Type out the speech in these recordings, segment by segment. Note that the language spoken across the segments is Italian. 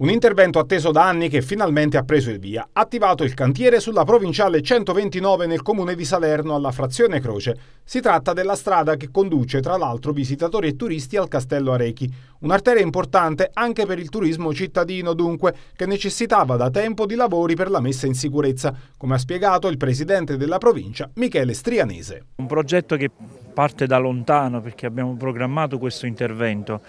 Un intervento atteso da anni che finalmente ha preso il via. Attivato il cantiere sulla provinciale 129 nel comune di Salerno alla frazione Croce. Si tratta della strada che conduce tra l'altro visitatori e turisti al castello Arechi. Un'arteria importante anche per il turismo cittadino dunque, che necessitava da tempo di lavori per la messa in sicurezza, come ha spiegato il presidente della provincia Michele Strianese. Un progetto che parte da lontano perché abbiamo programmato questo intervento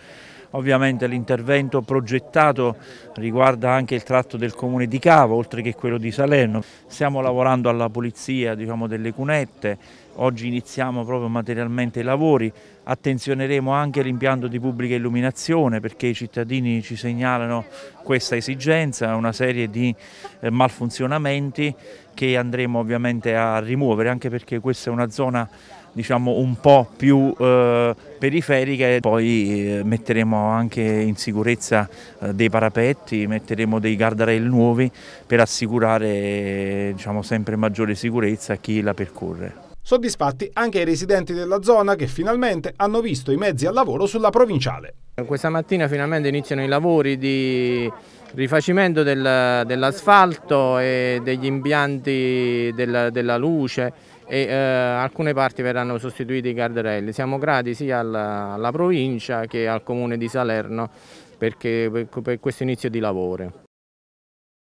Ovviamente l'intervento progettato riguarda anche il tratto del comune di Cava, oltre che quello di Salerno. Stiamo lavorando alla pulizia diciamo, delle cunette, oggi iniziamo proprio materialmente i lavori, attenzioneremo anche l'impianto di pubblica illuminazione perché i cittadini ci segnalano questa esigenza, una serie di eh, malfunzionamenti che andremo ovviamente a rimuovere anche perché questa è una zona diciamo un po' più eh, periferica e poi eh, metteremo anche in sicurezza eh, dei parapetti, metteremo dei guardrail nuovi per assicurare diciamo, sempre maggiore sicurezza a chi la percorre. Soddisfatti anche i residenti della zona che finalmente hanno visto i mezzi al lavoro sulla provinciale. Questa mattina finalmente iniziano i lavori di rifacimento del, dell'asfalto e degli impianti della, della luce e eh, alcune parti verranno sostituiti i cardarelli. Siamo grati sia alla, alla provincia che al comune di Salerno perché, per, per questo inizio di lavoro.